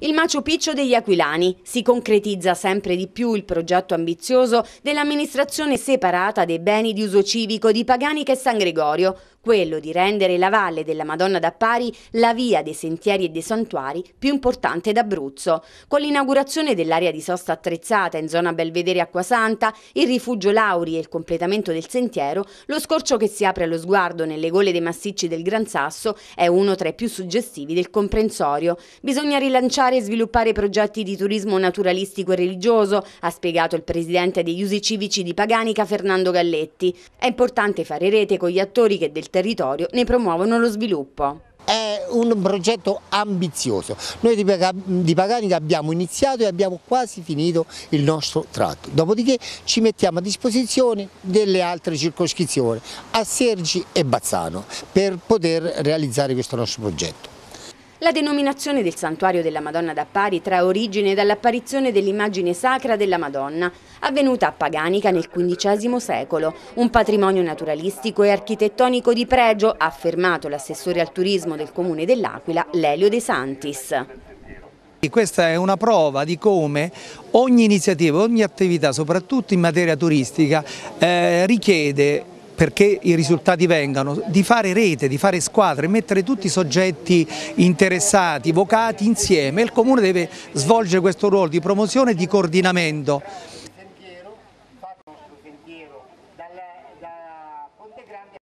Il Macio Piccio degli Aquilani si concretizza sempre di più il progetto ambizioso dell'amministrazione separata dei beni di uso civico di Paganica e San Gregorio, quello di rendere la valle della Madonna d'Appari la via dei sentieri e dei santuari più importante d'Abruzzo. Con l'inaugurazione dell'area di sosta attrezzata in zona Belvedere Acquasanta, il rifugio Lauri e il completamento del sentiero, lo scorcio che si apre allo sguardo nelle gole dei massicci del Gran Sasso è uno tra i più suggestivi del comprensorio. Bisogna rilanciare e sviluppare progetti di turismo naturalistico e religioso, ha spiegato il presidente degli usi civici di Paganica Fernando Galletti. È importante fare rete con gli attori che del territorio ne promuovono lo sviluppo. È un progetto ambizioso, noi di Paganica abbiamo iniziato e abbiamo quasi finito il nostro tratto, dopodiché ci mettiamo a disposizione delle altre circoscrizioni, a Sergi e Bazzano, per poter realizzare questo nostro progetto. La denominazione del santuario della Madonna d'Appari trae origine dall'apparizione dell'immagine sacra della Madonna, avvenuta a Paganica nel XV secolo, un patrimonio naturalistico e architettonico di pregio, ha affermato l'assessore al turismo del comune dell'Aquila, Lelio De Santis. Questa è una prova di come ogni iniziativa, ogni attività, soprattutto in materia turistica, eh, richiede perché i risultati vengano, di fare rete, di fare squadre, mettere tutti i soggetti interessati, vocati insieme. Il Comune deve svolgere questo ruolo di promozione e di coordinamento.